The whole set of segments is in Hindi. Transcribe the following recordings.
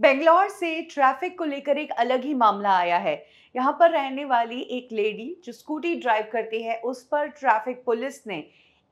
बेंगलोर से ट्रैफिक को लेकर एक अलग ही मामला आया है यहाँ पर रहने वाली एक लेडी जो स्कूटी ड्राइव करती है उस पर ट्रैफिक पुलिस ने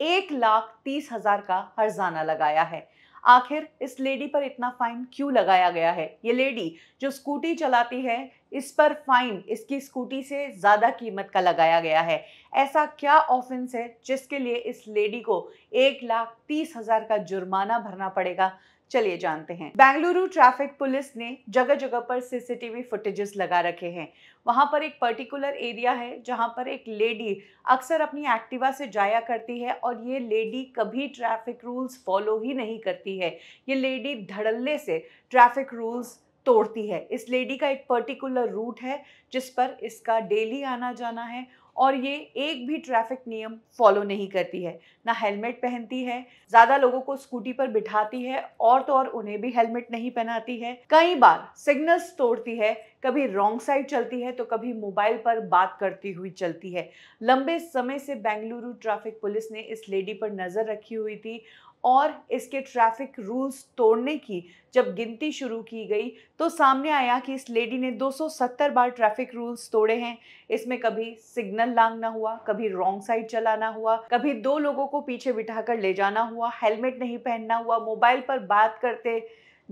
एक लाख तीस हजार का हर्जाना लगाया है आखिर इस लेडी पर इतना फाइन क्यों लगाया गया है ये लेडी जो स्कूटी चलाती है इस पर फाइन इसकी स्कूटी से ज़्यादा कीमत का लगाया गया है ऐसा क्या ऑफेंस है जिसके लिए इस लेडी को एक लाख तीस हज़ार का जुर्माना भरना पड़ेगा चलिए जानते हैं बेंगलुरु ट्रैफिक पुलिस ने जगह जगह पर सीसीटीवी फुटेजेस लगा रखे हैं वहाँ पर एक पर्टिकुलर एरिया है जहाँ पर एक लेडी अक्सर अपनी एक्टिवा से जाया करती है और ये लेडी कभी ट्रैफिक रूल्स फॉलो ही नहीं करती है ये लेडी धड़ल्ले से ट्रैफिक रूल्स तोड़ती है इस लेडी का एक पर्टिकुलर रूट है जिस पर इसका डेली आना जाना है और ये एक भी ट्रैफिक नियम फॉलो नहीं करती है ना हेलमेट पहनती है ज़्यादा लोगों को स्कूटी पर बिठाती है और तो और उन्हें भी हेलमेट नहीं पहनाती है कई बार सिग्नल्स तोड़ती है कभी रॉन्ग साइड चलती है तो कभी मोबाइल पर बात करती हुई चलती है लंबे समय से बेंगलुरु ट्रैफिक पुलिस ने इस लेडी पर नज़र रखी हुई थी और इसके ट्रैफिक रूल्स तोड़ने की जब गिनती शुरू की गई तो सामने आया कि इस लेडी ने 270 बार ट्रैफिक रूल्स तोड़े हैं इसमें कभी सिग्नल लांगना हुआ कभी रॉन्ग साइड चलाना हुआ कभी दो लोगों को पीछे बिठाकर ले जाना हुआ हेलमेट नहीं पहनना हुआ मोबाइल पर बात करते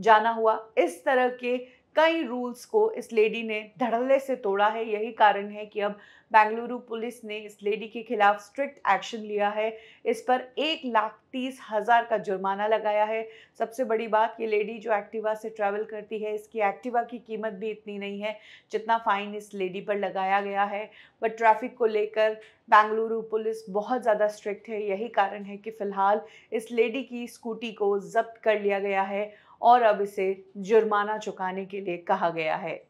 जाना हुआ इस तरह के कई रूल्स को इस लेडी ने धड़ल्ले से तोड़ा है यही कारण है कि अब बेंगलुरु पुलिस ने इस लेडी के खिलाफ स्ट्रिक्ट एक्शन लिया है इस पर एक लाख तीस हज़ार का जुर्माना लगाया है सबसे बड़ी बात ये लेडी जो एक्टिवा से ट्रैवल करती है इसकी एक्टिवा की कीमत भी इतनी नहीं है जितना फ़ाइन इस लेडी पर लगाया गया है बट ट्रैफिक को लेकर बेंगलुरु पुलिस बहुत ज़्यादा स्ट्रिक्ट है यही कारण है कि फ़िलहाल इस लेडी की स्कूटी को जब्त कर लिया गया है और अब इसे जुर्माना चुकाने के लिए कहा गया है